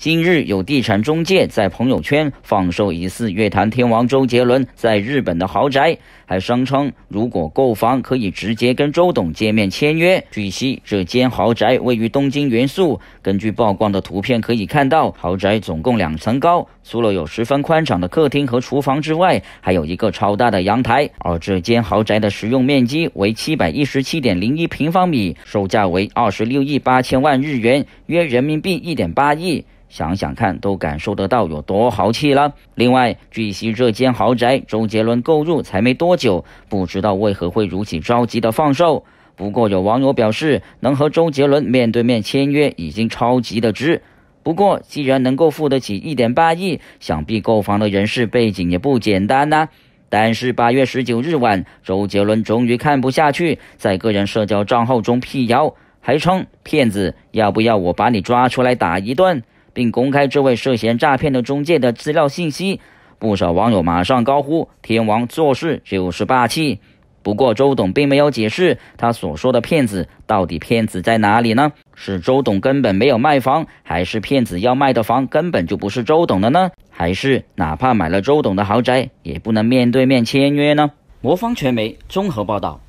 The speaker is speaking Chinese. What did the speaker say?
今日有地产中介在朋友圈放售疑似乐坛天王周杰伦在日本的豪宅，还声称如果购房可以直接跟周董见面签约。据悉，这间豪宅位于东京元素。根据曝光的图片可以看到，豪宅总共两层高，除了有十分宽敞的客厅和厨房之外，还有一个超大的阳台。而这间豪宅的实用面积为七百一十七点零一平方米，售价为二十六亿八千万日元，约人民币一点八亿。想想看，都感受得到有多豪气了。另外，据悉这间豪宅周杰伦购入才没多久，不知道为何会如此着急的放售。不过有网友表示，能和周杰伦面对面签约已经超级的值。不过既然能够付得起一点八亿，想必购房的人士背景也不简单呐。但是八月十九日晚，周杰伦终于看不下去，在个人社交账号中辟谣，还称骗子，要不要我把你抓出来打一顿？并公开这位涉嫌诈骗的中介的资料信息，不少网友马上高呼：“天王做事就是霸气。”不过周董并没有解释他所说的骗子到底骗子在哪里呢？是周董根本没有卖房，还是骗子要卖的房根本就不是周董的呢？还是哪怕买了周董的豪宅，也不能面对面签约呢？魔方传媒综合报道。